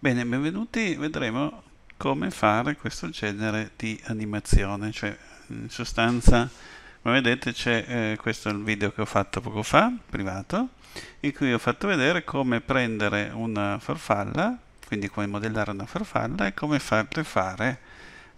Bene, benvenuti, vedremo come fare questo genere di animazione, cioè in sostanza, come vedete c'è eh, questo è il video che ho fatto poco fa, privato, in cui ho fatto vedere come prendere una farfalla, quindi come modellare una farfalla e come farle fare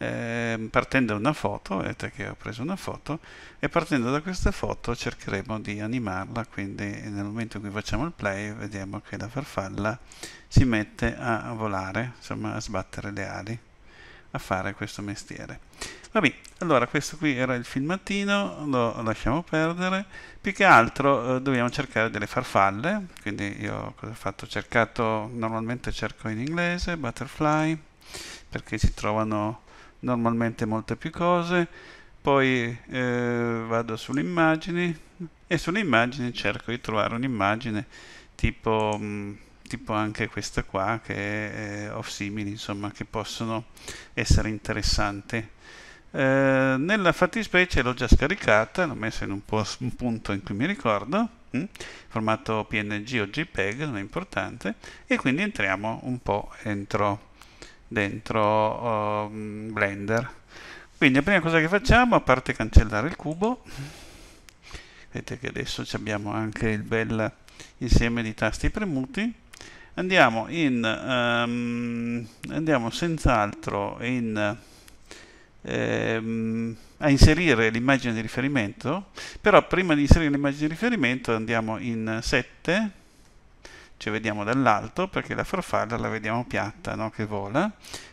eh, partendo da una foto, vedete che ho preso una foto, e partendo da questa foto cercheremo di animarla, quindi nel momento in cui facciamo il play vediamo che la farfalla si mette a volare, insomma a sbattere le ali, a fare questo mestiere. Vabbè, allora questo qui era il filmatino, lo lasciamo perdere, più che altro eh, dobbiamo cercare delle farfalle, quindi io cosa ho fatto? Ho cercato, normalmente cerco in inglese, butterfly, perché si trovano normalmente molte più cose, poi eh, vado sulle immagini e sulle immagini cerco di trovare un'immagine tipo, mm, tipo anche questa qua che è eh, off simili, insomma, che possono essere interessanti. Eh, nella fattispecie l'ho già scaricata, l'ho messa in un, un, punto in cui mi ricordo, mh? Mm, formato PNG o JPEG, non è importante, e quindi entriamo un po' dentro dentro uh, Blender. Quindi la prima cosa che facciamo, a parte cancellare il cubo, vedete che adesso abbiamo anche il bel insieme di tasti premuti, andiamo in um, andiamo senz'altro in ehm, a inserire l'immagine di riferimento però prima di inserire l'immagine di riferimento andiamo in 7 ci vediamo dall'alto perché la farfalla la vediamo piatta no? che vola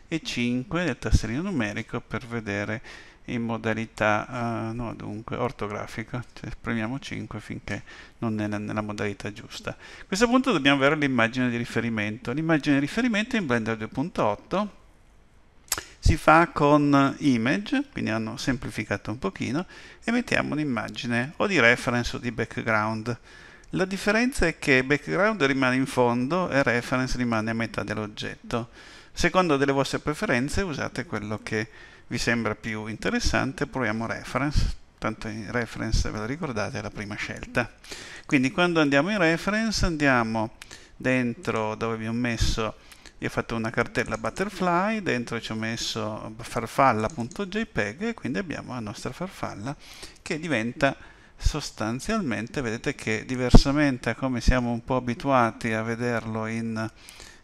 e 5 del tasserino numerico per vedere in modalità uh, no, dunque, ortografica cioè, premiamo 5 finché non è nella modalità giusta a questo punto dobbiamo avere l'immagine di riferimento l'immagine di riferimento in Blender 2.8 si fa con image, quindi hanno semplificato un pochino, e mettiamo un'immagine o di reference o di background. La differenza è che background rimane in fondo e reference rimane a metà dell'oggetto. Secondo delle vostre preferenze usate quello che vi sembra più interessante, proviamo reference, tanto in reference ve lo ricordate è la prima scelta. Quindi quando andiamo in reference andiamo dentro dove vi ho messo, io ho fatto una cartella butterfly, dentro ci ho messo farfalla.jpg e quindi abbiamo la nostra farfalla che diventa sostanzialmente vedete che diversamente a come siamo un po' abituati a vederlo in,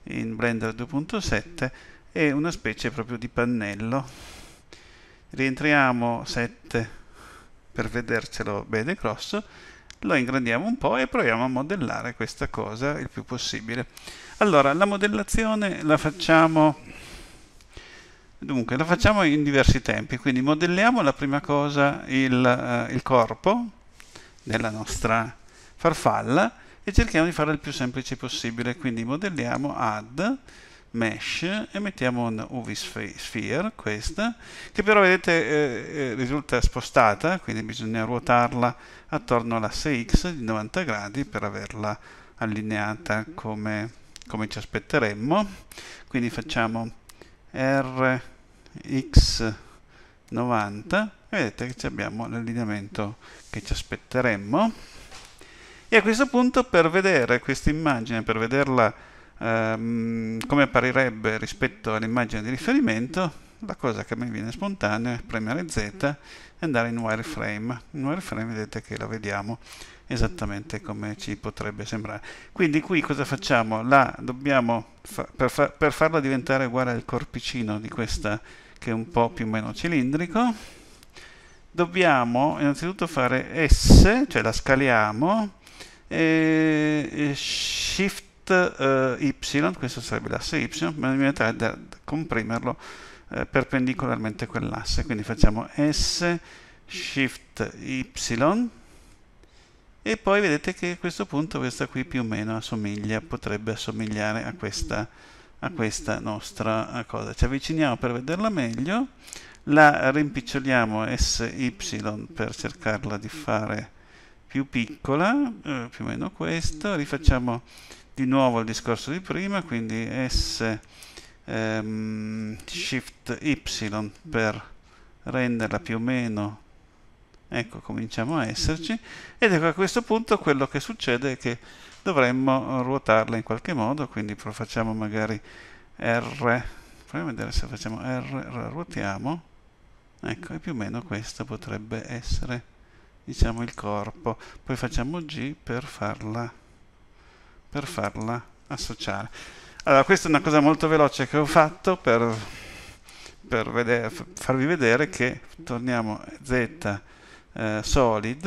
in Blender 2.7 è una specie proprio di pannello rientriamo 7 per vedercelo bene grosso lo ingrandiamo un po' e proviamo a modellare questa cosa il più possibile allora la modellazione la facciamo dunque la facciamo in diversi tempi quindi modelliamo la prima cosa il, eh, il corpo della nostra farfalla e cerchiamo di farla il più semplice possibile quindi modelliamo add mesh e mettiamo un UV sphere questa che però vedete eh, eh, risulta spostata quindi bisogna ruotarla attorno all'asse X di 90 gradi per averla allineata come, come ci aspetteremmo quindi facciamo RX 90 vedete che abbiamo l'allineamento che ci aspetteremmo e a questo punto per vedere questa immagine, per vederla ehm, come apparirebbe rispetto all'immagine di riferimento la cosa che mi viene spontanea è premere Z e andare in wireframe in wireframe vedete che la vediamo esattamente come ci potrebbe sembrare quindi qui cosa facciamo? La dobbiamo fa per, fa per farla diventare uguale al corpicino di questa che è un po' più o meno cilindrico, dobbiamo innanzitutto fare S, cioè la scaliamo, e Shift eh, Y, questo sarebbe l'asse Y, ma in realtà è da comprimerlo eh, perpendicolarmente a quell'asse, quindi facciamo S, Shift Y, e poi vedete che a questo punto questa qui più o meno assomiglia, potrebbe assomigliare a questa a questa nostra eh, cosa. Ci avviciniamo per vederla meglio, la rimpiccioliamo SY per cercarla di fare più piccola, eh, più o meno questo, rifacciamo di nuovo il discorso di prima, quindi S ehm, Shift Y per renderla più o meno Ecco, cominciamo a esserci. Ed ecco a questo punto quello che succede è che dovremmo eh, ruotarla in qualche modo, quindi facciamo magari R, proviamo a vedere se facciamo R, ruotiamo, ecco, e più o meno questo potrebbe essere, diciamo, il corpo. Poi facciamo G per farla, per farla associare. Allora, questa è una cosa molto veloce che ho fatto per, per vedere, farvi vedere che torniamo Z, eh, solid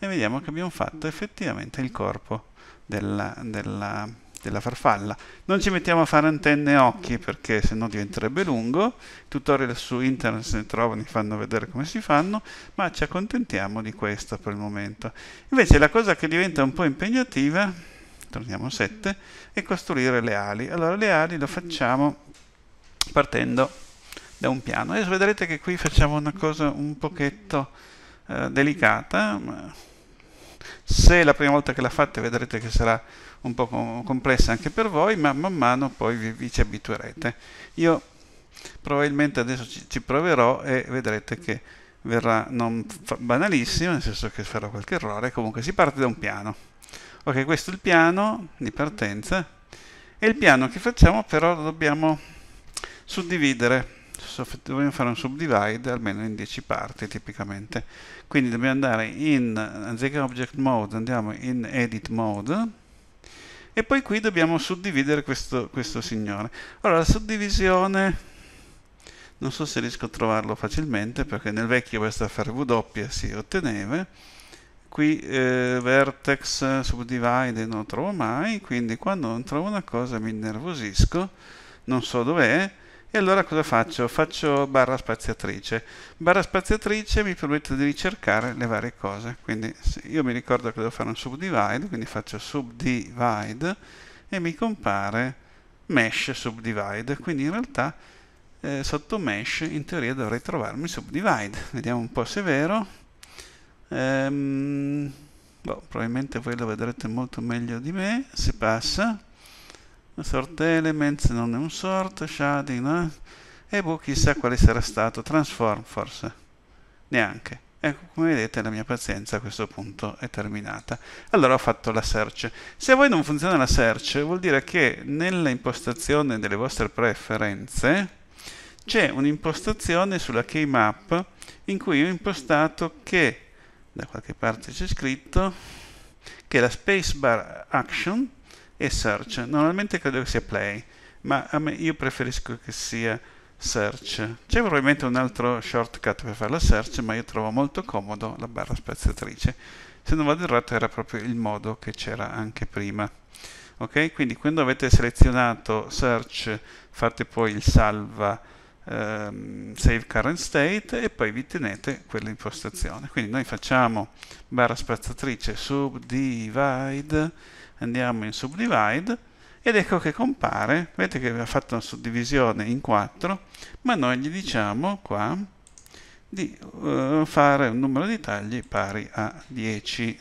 e vediamo che abbiamo fatto effettivamente il corpo della, della, della farfalla. Non ci mettiamo a fare antenne e occhi perché sennò diventerebbe lungo, i tutorial su internet se ne trovano, fanno vedere come si fanno, ma ci accontentiamo di questo per il momento. Invece la cosa che diventa un po' impegnativa, torniamo a 7, è costruire le ali. Allora le ali lo facciamo partendo da un piano. Adesso vedrete che qui facciamo una cosa un pochetto eh, delicata, se è la prima volta che la fate vedrete che sarà un po' complessa anche per voi, ma man mano poi vi, vi ci abituerete. Io probabilmente adesso ci, ci proverò e vedrete che verrà non banalissimo, nel senso che farò qualche errore, comunque si parte da un piano. Ok, questo è il piano di partenza e il piano che facciamo però lo dobbiamo suddividere adesso dobbiamo fare un subdivide almeno in 10 parti tipicamente quindi dobbiamo andare in anziché eh, object mode andiamo in edit mode e poi qui dobbiamo suddividere questo, questo signore allora la suddivisione non so se riesco a trovarlo facilmente perché nel vecchio basta fare W si otteneva qui eh, vertex subdivide non lo trovo mai quindi quando non trovo una cosa mi innervosisco non so dov'è e allora cosa faccio? Faccio barra spaziatrice. Barra spaziatrice mi permette di ricercare le varie cose. Quindi io mi ricordo che devo fare un subdivide, quindi faccio subdivide e mi compare mesh subdivide. Quindi in realtà eh, sotto mesh in teoria dovrei trovarmi subdivide. Vediamo un po' se è vero. Ehm, boh, probabilmente voi lo vedrete molto meglio di me Si passa sort elements non è un sort, shading, no? Eh? e boh, chissà quale sarà stato, transform forse, neanche. Ecco, come vedete la mia pazienza a questo punto è terminata. Allora ho fatto la search. Se a voi non funziona la search, vuol dire che nell'impostazione delle vostre preferenze c'è un'impostazione sulla keymap in cui ho impostato che, da qualche parte c'è scritto, che la spacebar action e search. Normalmente credo che sia play, ma io preferisco che sia search. C'è probabilmente un altro shortcut per fare la search, ma io trovo molto comodo la barra spaziatrice. Se non vado errato era proprio il modo che c'era anche prima. Ok, quindi quando avete selezionato search fate poi il salva ehm, save current state e poi vi tenete quell'impostazione. Quindi noi facciamo barra spazzatrice subdivide andiamo in subdivide ed ecco che compare, vedete che aveva fatto una suddivisione in 4, ma noi gli diciamo qua di uh, fare un numero di tagli pari a 10.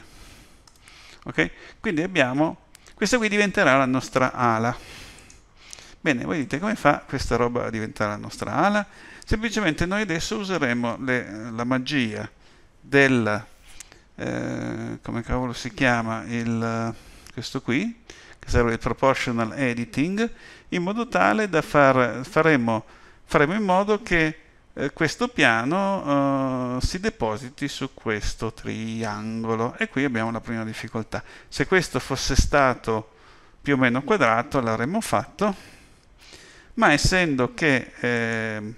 Ok? Quindi abbiamo, questa qui diventerà la nostra ala. Bene, voi dite come fa questa roba a diventare la nostra ala? Semplicemente noi adesso useremo le, la magia del, eh, come cavolo si chiama, il questo qui, che serve il proportional editing, in modo tale da far, faremo, faremo in modo che eh, questo piano eh, si depositi su questo triangolo e qui abbiamo la prima difficoltà. Se questo fosse stato più o meno quadrato l'avremmo fatto, ma essendo che eh,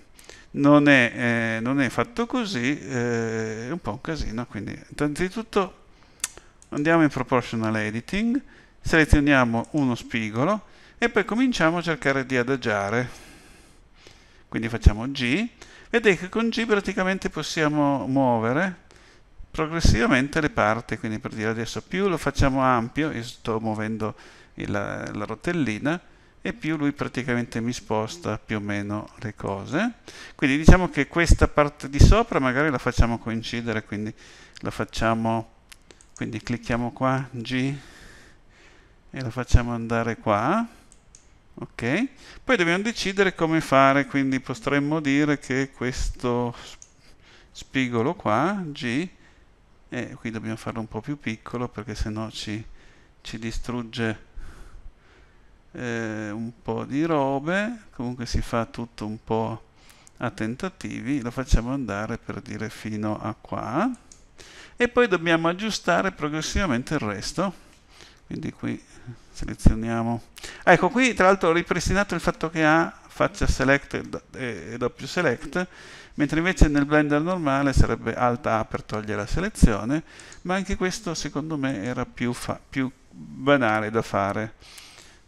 non, è, eh, non, è, fatto così eh, è un po' un casino, quindi innanzitutto andiamo in Proportional Editing, selezioniamo uno spigolo e poi cominciamo a cercare di adagiare. Quindi facciamo G, vedete che con G praticamente possiamo muovere progressivamente le parti, quindi per dire adesso più lo facciamo ampio, io sto muovendo il, la rotellina, e più lui praticamente mi sposta più o meno le cose. Quindi diciamo che questa parte di sopra magari la facciamo coincidere, quindi la facciamo quindi clicchiamo qua G e lo facciamo andare qua ok poi dobbiamo decidere come fare quindi potremmo dire che questo spigolo qua G e qui dobbiamo farlo un po' più piccolo perché sennò ci, ci distrugge eh, un po' di robe comunque si fa tutto un po' a tentativi lo facciamo andare per dire fino a qua e poi dobbiamo aggiustare progressivamente il resto quindi qui selezioniamo ecco qui tra l'altro ho ripristinato il fatto che A faccia select e, doppio select mentre invece nel blender normale sarebbe alt A per togliere la selezione ma anche questo secondo me era più, più banale da fare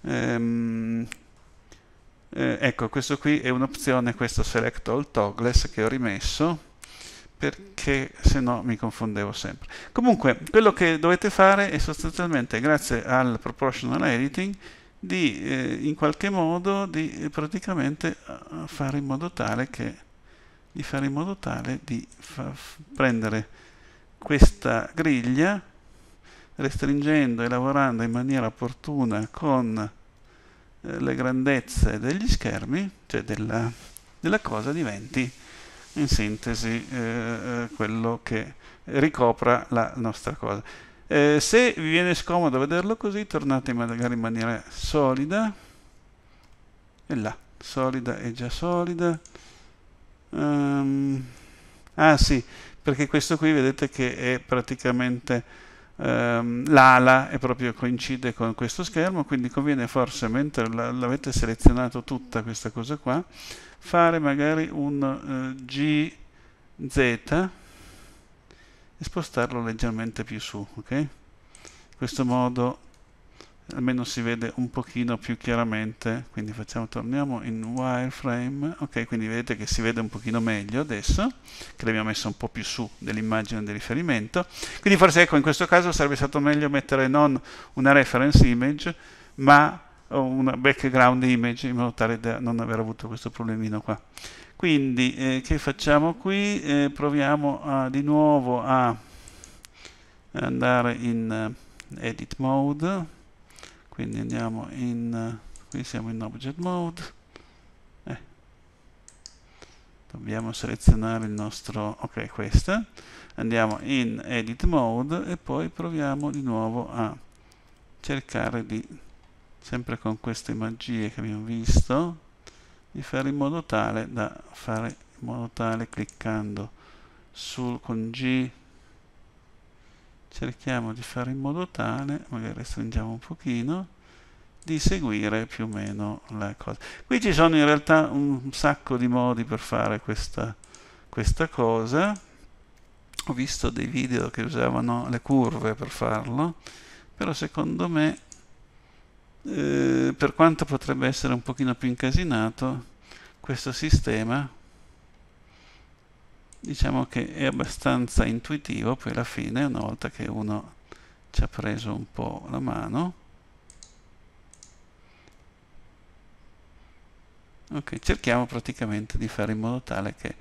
ehm, eh, ecco questo qui è un'opzione questo select all toggles che ho rimesso perché se no mi confondevo sempre. Comunque, quello che dovete fare è sostanzialmente, grazie al proportional editing, di eh, in qualche modo di eh, praticamente eh, fare in modo tale che di fare in modo tale di prendere questa griglia restringendo e lavorando in maniera opportuna con eh, le grandezze degli schermi, cioè della, della cosa diventi in sintesi eh, eh, quello che ricopra la nostra cosa. Eh, se vi viene scomodo vederlo così, tornate magari in maniera solida, e là, solida è già solida. Um, ah sì, perché questo qui vedete che è praticamente um, l'ala e proprio coincide con questo schermo, quindi conviene forse mentre l'avete selezionato tutta questa cosa qua, fare magari un eh, GZ e spostarlo leggermente più su, ok? In questo modo almeno si vede un pochino più chiaramente, quindi facciamo, torniamo in wireframe, ok, quindi vedete che si vede un pochino meglio adesso, che l'abbiamo messo un po' più su dell'immagine di riferimento, quindi forse ecco, in questo caso sarebbe stato meglio mettere non una reference image, ma una background image in modo tale da non aver avuto questo problemino qua quindi eh, che facciamo qui eh, proviamo a, di nuovo a andare in uh, edit mode quindi andiamo in uh, qui siamo in object mode eh. dobbiamo selezionare il nostro ok questa andiamo in edit mode e poi proviamo di nuovo a cercare di sempre con queste magie che abbiamo visto, di fare in modo tale da fare in modo tale cliccando sul con G cerchiamo di fare in modo tale, magari restringiamo un pochino, di seguire più o meno la cosa. Qui ci sono in realtà un sacco di modi per fare questa, questa cosa. Ho visto dei video che usavano le curve per farlo, però secondo me eh, per quanto potrebbe essere un pochino più incasinato questo sistema diciamo che è abbastanza intuitivo poi alla fine una volta che uno ci ha preso un po' la mano ok cerchiamo praticamente di fare in modo tale che,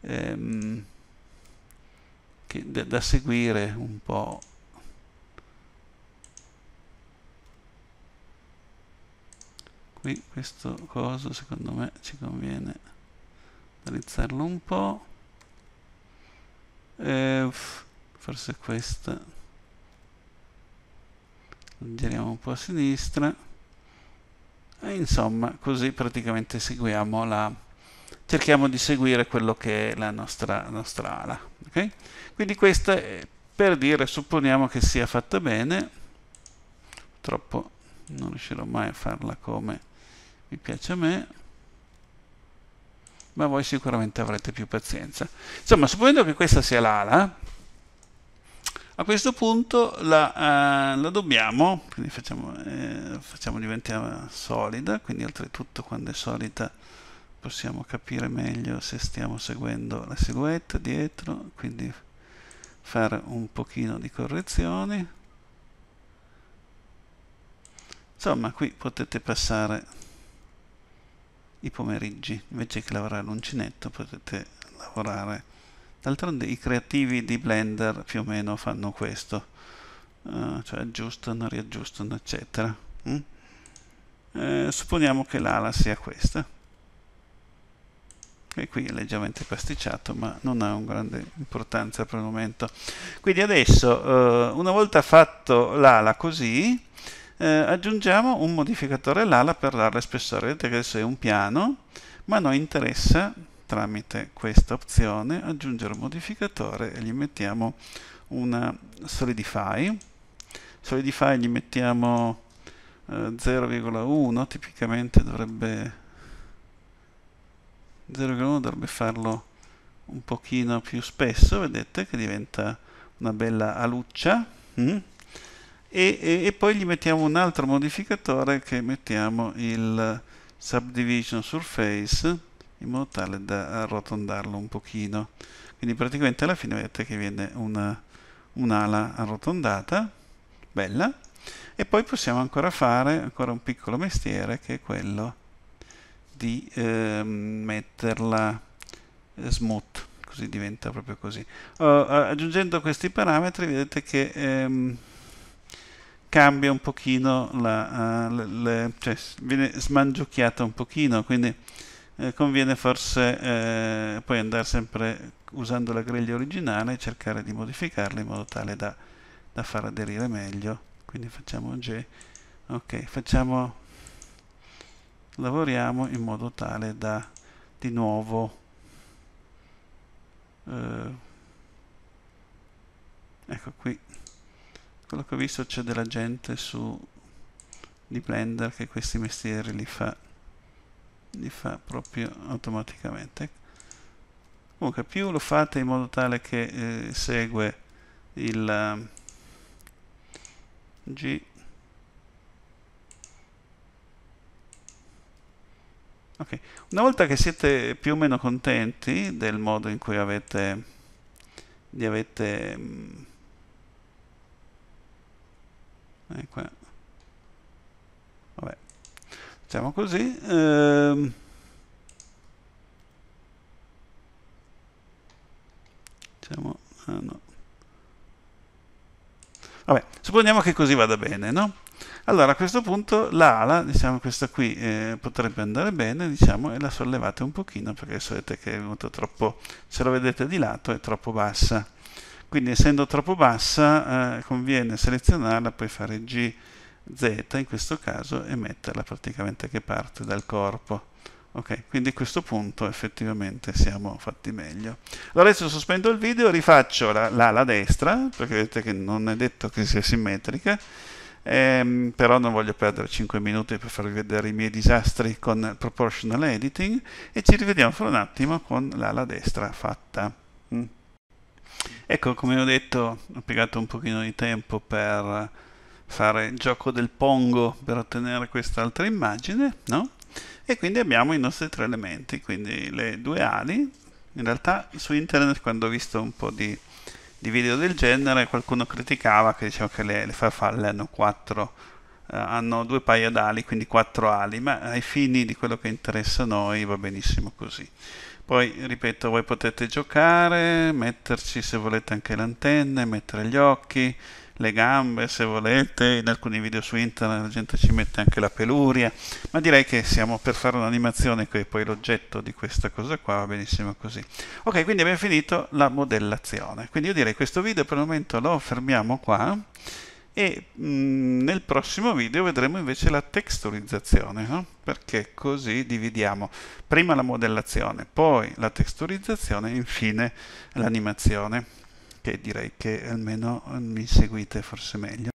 ehm, che da seguire un po' qui questo coso secondo me ci conviene realizzarlo un po' e, forse questa lo giriamo un po' a sinistra e insomma così praticamente seguiamo la cerchiamo di seguire quello che è la nostra, nostra ala okay? quindi questa è per dire supponiamo che sia fatta bene purtroppo non riuscirò mai a farla come che piace a me, ma voi sicuramente avrete più pazienza. Insomma, supponendo che questa sia l'ala, a questo punto la, eh, la dobbiamo, quindi facciamo, eh, facciamo diventare solida, quindi oltretutto quando è solida possiamo capire meglio se stiamo seguendo la silhouette dietro, quindi fare un pochino di correzioni. Insomma, qui potete passare i pomeriggi, invece che lavorare all'uncinetto potete lavorare. D'altronde i creativi di Blender più o meno fanno questo, uh, cioè aggiustano, riaggiustano, eccetera. Mm? Eh, supponiamo che l'ala sia questa, e qui è leggermente pasticciato, ma non ha una grande importanza per il momento. Quindi adesso, uh, una volta fatto l'ala così, eh, aggiungiamo un modificatore l'ala per darle spessore. Vedete che adesso è un piano, ma a noi interessa tramite questa opzione aggiungere un modificatore e gli mettiamo una solidify. Solidify gli mettiamo eh, 0,1, tipicamente dovrebbe 0,1 dovrebbe farlo un pochino più spesso, vedete che diventa una bella aluccia. Mm? e, e, e poi gli mettiamo un altro modificatore che mettiamo il subdivision surface in modo tale da arrotondarlo un pochino quindi praticamente alla fine vedete che viene un'ala un arrotondata bella e poi possiamo ancora fare ancora un piccolo mestiere che è quello di ehm, eh, metterla smooth così diventa proprio così uh, aggiungendo questi parametri vedete che ehm, cambia un pochino, la, uh, le, le, cioè viene smangiucchiata un pochino, quindi eh, conviene forse eh, poi andare sempre usando la griglia originale e cercare di modificarla in modo tale da, da far aderire meglio. Quindi facciamo G, ok, facciamo, lavoriamo in modo tale da di nuovo... Eh, ecco qui quello che ho visto c'è della gente su di Blender che questi mestieri li fa, li fa proprio automaticamente comunque più lo fate in modo tale che eh, segue il ehm, G Okay. Una volta che siete più o meno contenti del modo in cui avete, li avete mm, e eh, qua. Vabbè. Facciamo così. Ehm. Facciamo... Ah, no. Vabbè, supponiamo che così vada bene, no? Allora a questo punto l'ala, diciamo questa qui, eh, potrebbe andare bene, diciamo, e la sollevate un pochino perché sapete che è venuto troppo, se lo vedete di lato è troppo bassa quindi essendo troppo bassa eh, conviene selezionarla poi fare GZ in questo caso e metterla praticamente che parte dal corpo. Ok, quindi a questo punto effettivamente siamo fatti meglio. Allora adesso sospendo il video, rifaccio l'ala la destra, perché vedete che non è detto che sia simmetrica, ehm, però non voglio perdere 5 minuti per farvi vedere i miei disastri con proportional editing e ci rivediamo fra un attimo con l'ala destra fatta. Ecco, come ho detto, ho piegato un pochino di tempo per fare il gioco del pongo per ottenere quest'altra immagine, no? E quindi abbiamo i nostri tre elementi, quindi le due ali. In realtà su internet quando ho visto un po' di, di video del genere qualcuno criticava che diceva che le, le farfalle hanno quattro eh, hanno due paia d'ali, quindi quattro ali, ma ai fini di quello che interessa a noi va benissimo così. Poi, ripeto, voi potete giocare, metterci se volete anche le antenne, mettere gli occhi, le gambe se volete, in alcuni video su internet la gente ci mette anche la peluria, ma direi che siamo per fare un'animazione che è poi l'oggetto di questa cosa qua, va benissimo così. Ok, quindi abbiamo finito la modellazione, quindi io direi questo video per il momento lo fermiamo qua e mh, mm, nel prossimo video vedremo invece la texturizzazione no? perché così dividiamo prima la modellazione poi la texturizzazione e infine l'animazione che direi che almeno mi seguite forse meglio